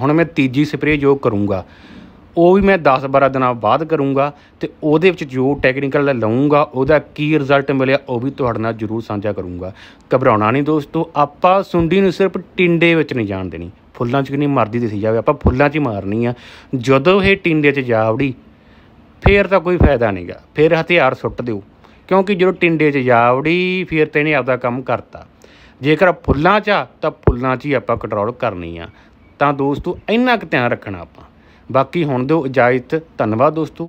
ਹੁਣ ਮੈਂ ਤੀਜੀ ਸਪਰੇਅ ਜੋ ਕਰੂੰਗਾ ਉਹ ਵੀ ਮੈਂ 10-12 ਦਿਨਾਂ ਬਾਅਦ ਕਰੂੰਗਾ ਤੇ ਉਹਦੇ ਵਿੱਚ ਜੋ ਟੈਕਨੀਕਲ ਲਵਾਂਗਾ ਉਹਦਾ ਕੀ ਰਿਜ਼ਲਟ ਮਿਲਿਆ ਉਹ ਵੀ ਤੁਹਾਡੇ ਨਾਲ ਜਰੂਰ ਸਾਂਝਾ ਕਰੂੰਗਾ ਘਬਰਾਉਣਾ ਨਹੀਂ ਦੋਸਤੋ ਆਪਾਂ ਸੁੰਡੀ ਨੂੰ ਸਿਰਫ ਟਿੰਡੇ ਵਿੱਚ ਨਹੀਂ ਜਾਣ ਦੇਣੀ ਫੁੱਲਾਂ 'ਚ ਕਿੰਨੀ ਮਰਦੀ ਦਿਸੀ ਜਾਵੇ ਆਪਾਂ ਫੁੱਲਾਂ 'ਚ ਹੀ ਮਾਰਨੀ ਆ ਜਦੋਂ ਇਹ ਟਿੰਡੇ 'ਚ ਜਾ ਵੜੀ ਫੇਰ ਤਾਂ ਕੋਈ ਫਾਇਦਾ ਨਹੀਂਗਾ ਫੇਰ ਹਥਿਆਰ ਸੁੱਟ ਦਿਓ ਕਿਉਂਕਿ ਜਦੋਂ ਟਿੰਡੇ 'ਚ ਜਾ ਵੜੀ ਫੇਰ ਤੇ ਨਹੀਂ ਆਪਦਾ ਕੰਮ ਕਰਤਾ ਜੇਕਰ ਫੁੱਲਾਂ 'ਚ ਤਾਂ ਫੁੱਲਾਂ 'ਚ ਹੀ ਆਪਾਂ ਕੰਟਰੋਲ ਕਰਨੀ ਆ ਤਾਂ ਦੋਸਤੋ ਇੰਨਾ ਕੁ ਧਿਆਨ ਰੱਖਣਾ ਆਪਾਂ ਬਾਕੀ ਹੁਣ ਦਿਓ ਇਜਾਜ਼ਤ ਧੰਨਵਾਦ ਦੋਸਤੋ